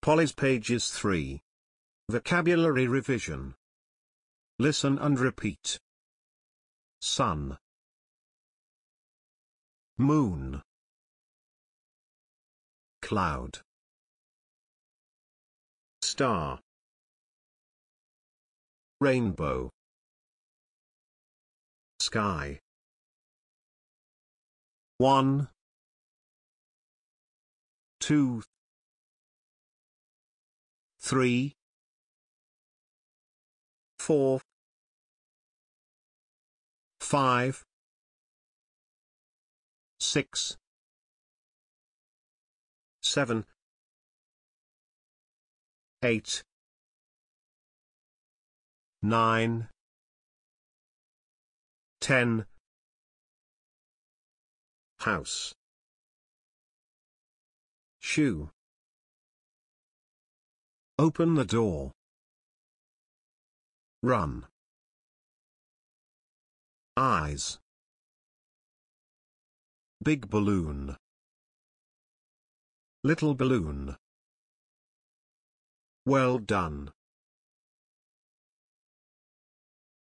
Polly's Pages 3. Vocabulary Revision. Listen and repeat. Sun. Moon. Cloud. Star. Rainbow. Sky. One. Two three, four, five, six, seven, eight, nine, ten, house, shoe. Open the door. Run. Eyes. Big balloon. Little balloon. Well done.